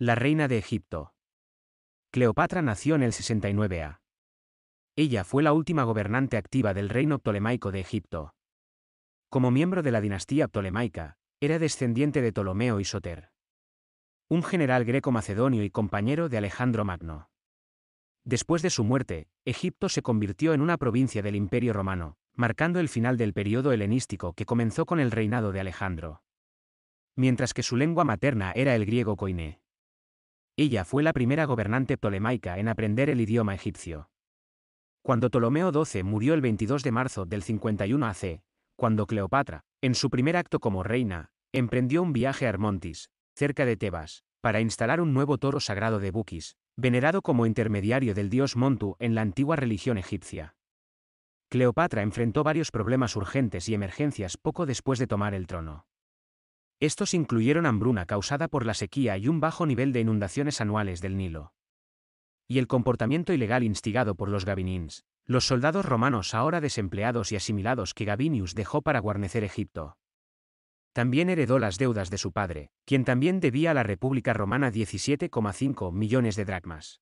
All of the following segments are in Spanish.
La reina de Egipto. Cleopatra nació en el 69 a. Ella fue la última gobernante activa del reino ptolemaico de Egipto. Como miembro de la dinastía ptolemaica, era descendiente de Ptolomeo y Soter, un general greco-macedonio y compañero de Alejandro Magno. Después de su muerte, Egipto se convirtió en una provincia del Imperio Romano, marcando el final del periodo helenístico que comenzó con el reinado de Alejandro. Mientras que su lengua materna era el griego koiné. Ella fue la primera gobernante ptolemaica en aprender el idioma egipcio. Cuando Ptolomeo XII murió el 22 de marzo del 51 AC, cuando Cleopatra, en su primer acto como reina, emprendió un viaje a Hermontis, cerca de Tebas, para instalar un nuevo toro sagrado de Bukis, venerado como intermediario del dios Montu en la antigua religión egipcia. Cleopatra enfrentó varios problemas urgentes y emergencias poco después de tomar el trono. Estos incluyeron hambruna causada por la sequía y un bajo nivel de inundaciones anuales del Nilo. Y el comportamiento ilegal instigado por los gabinins, los soldados romanos ahora desempleados y asimilados que Gabinius dejó para guarnecer Egipto. También heredó las deudas de su padre, quien también debía a la República Romana 17,5 millones de dracmas.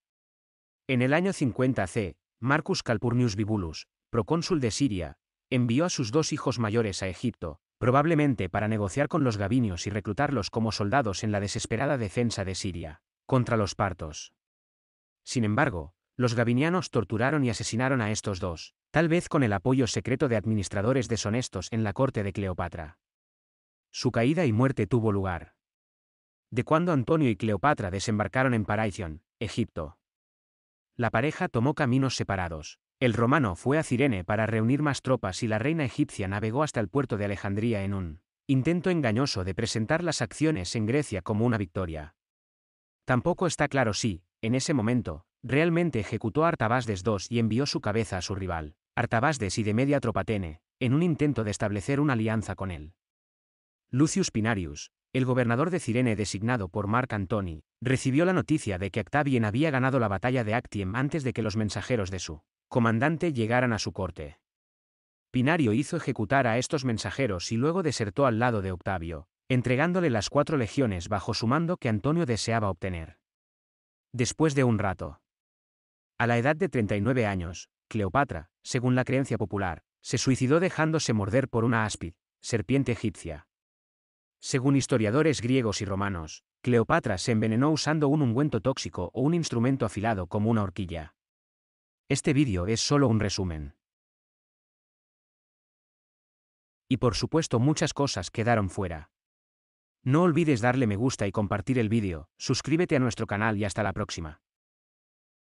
En el año 50 C, Marcus Calpurnius Bibulus, procónsul de Siria, envió a sus dos hijos mayores a Egipto, probablemente para negociar con los gabinios y reclutarlos como soldados en la desesperada defensa de Siria, contra los partos. Sin embargo, los gavinianos torturaron y asesinaron a estos dos, tal vez con el apoyo secreto de administradores deshonestos en la corte de Cleopatra. Su caída y muerte tuvo lugar. De cuando Antonio y Cleopatra desembarcaron en Paraición, Egipto. La pareja tomó caminos separados, el romano fue a Cirene para reunir más tropas y la reina egipcia navegó hasta el puerto de Alejandría en un intento engañoso de presentar las acciones en Grecia como una victoria. Tampoco está claro si, en ese momento, realmente ejecutó a Artabasdes II y envió su cabeza a su rival, Artabasdes y de media Tropatene, en un intento de establecer una alianza con él. Lucius Pinarius, el gobernador de Cirene designado por Marc Antoni, recibió la noticia de que Octavien había ganado la batalla de Actium antes de que los mensajeros de su comandante llegaran a su corte. Pinario hizo ejecutar a estos mensajeros y luego desertó al lado de Octavio, entregándole las cuatro legiones bajo su mando que Antonio deseaba obtener. Después de un rato. A la edad de 39 años, Cleopatra, según la creencia popular, se suicidó dejándose morder por una áspid, serpiente egipcia. Según historiadores griegos y romanos, Cleopatra se envenenó usando un ungüento tóxico o un instrumento afilado como una horquilla. Este vídeo es solo un resumen. Y por supuesto muchas cosas quedaron fuera. No olvides darle me gusta y compartir el vídeo, suscríbete a nuestro canal y hasta la próxima.